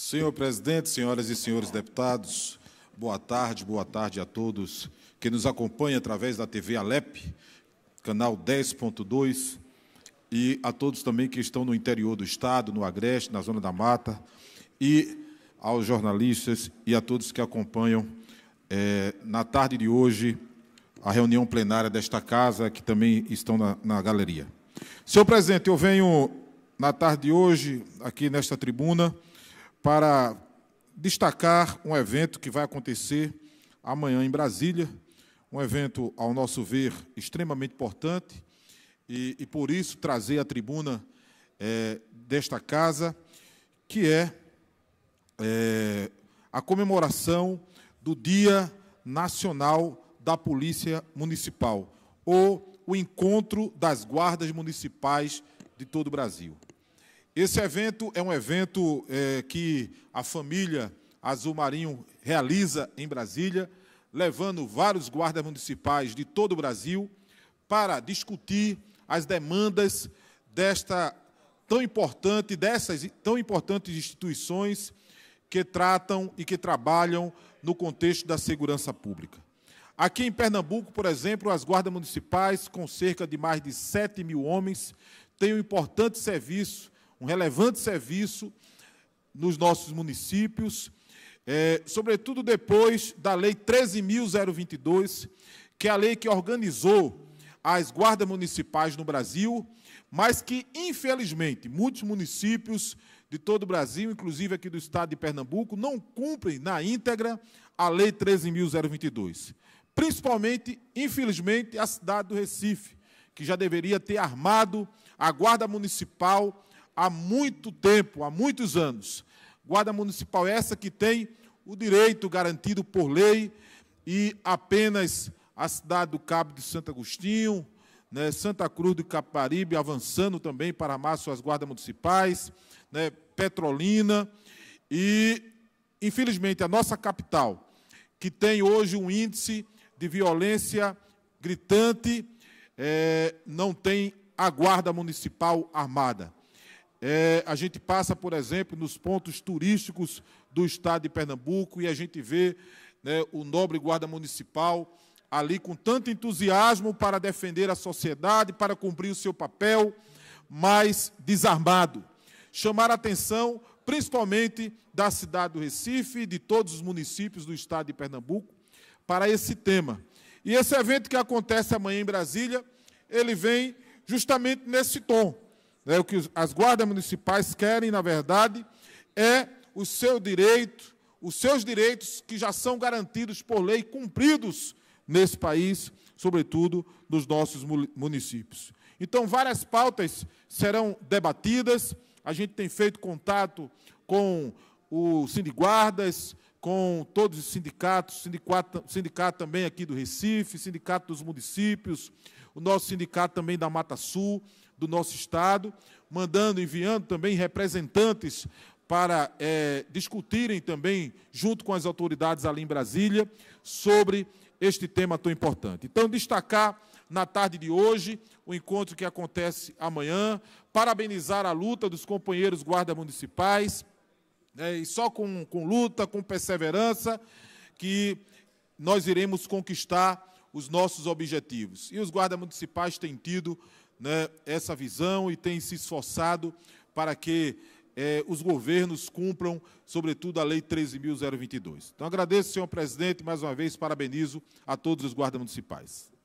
Senhor presidente, senhoras e senhores deputados, boa tarde, boa tarde a todos que nos acompanham através da TV Alep, canal 10.2, e a todos também que estão no interior do Estado, no Agreste, na Zona da Mata, e aos jornalistas e a todos que acompanham é, na tarde de hoje a reunião plenária desta casa, que também estão na, na galeria. Senhor presidente, eu venho na tarde de hoje, aqui nesta tribuna, para destacar um evento que vai acontecer amanhã em Brasília, um evento, ao nosso ver, extremamente importante, e, e por isso trazer à tribuna é, desta casa, que é, é a comemoração do Dia Nacional da Polícia Municipal, ou o encontro das guardas municipais de todo o Brasil. Esse evento é um evento é, que a família Azul Marinho realiza em Brasília, levando vários guardas municipais de todo o Brasil para discutir as demandas desta tão importante, dessas tão importantes instituições que tratam e que trabalham no contexto da segurança pública. Aqui em Pernambuco, por exemplo, as guardas municipais, com cerca de mais de 7 mil homens, têm um importante serviço um relevante serviço nos nossos municípios, é, sobretudo depois da Lei 13.022, que é a lei que organizou as guardas municipais no Brasil, mas que, infelizmente, muitos municípios de todo o Brasil, inclusive aqui do estado de Pernambuco, não cumprem na íntegra a Lei 13.022. Principalmente, infelizmente, a cidade do Recife, que já deveria ter armado a Guarda Municipal há muito tempo, há muitos anos. Guarda municipal é essa que tem o direito garantido por lei e apenas a cidade do Cabo de Santo Agostinho, né, Santa Cruz do Caparibe avançando também para amar suas guardas municipais, né, Petrolina e, infelizmente, a nossa capital, que tem hoje um índice de violência gritante, é, não tem a guarda municipal armada. É, a gente passa, por exemplo, nos pontos turísticos do estado de Pernambuco e a gente vê né, o nobre guarda municipal ali com tanto entusiasmo para defender a sociedade, para cumprir o seu papel, mas desarmado. Chamar a atenção, principalmente da cidade do Recife e de todos os municípios do estado de Pernambuco, para esse tema. E esse evento que acontece amanhã em Brasília, ele vem justamente nesse tom né? O que as guardas municipais querem, na verdade, é o seu direito, os seus direitos que já são garantidos por lei, cumpridos nesse país, sobretudo nos nossos municípios. Então, várias pautas serão debatidas. A gente tem feito contato com o Sindiguardas, com todos os sindicatos, sindicato, sindicato também aqui do Recife, sindicato dos municípios, o nosso sindicato também da Mata Sul, do nosso Estado, mandando, enviando também representantes para é, discutirem também, junto com as autoridades ali em Brasília, sobre este tema tão importante. Então, destacar na tarde de hoje o encontro que acontece amanhã, parabenizar a luta dos companheiros guarda municipais, né, e só com, com luta, com perseverança, que nós iremos conquistar os nossos objetivos. E os guarda municipais têm tido né, essa visão e tem se esforçado para que é, os governos cumpram, sobretudo, a Lei 13.022. Então, agradeço, senhor presidente, mais uma vez parabenizo a todos os guardas municipais.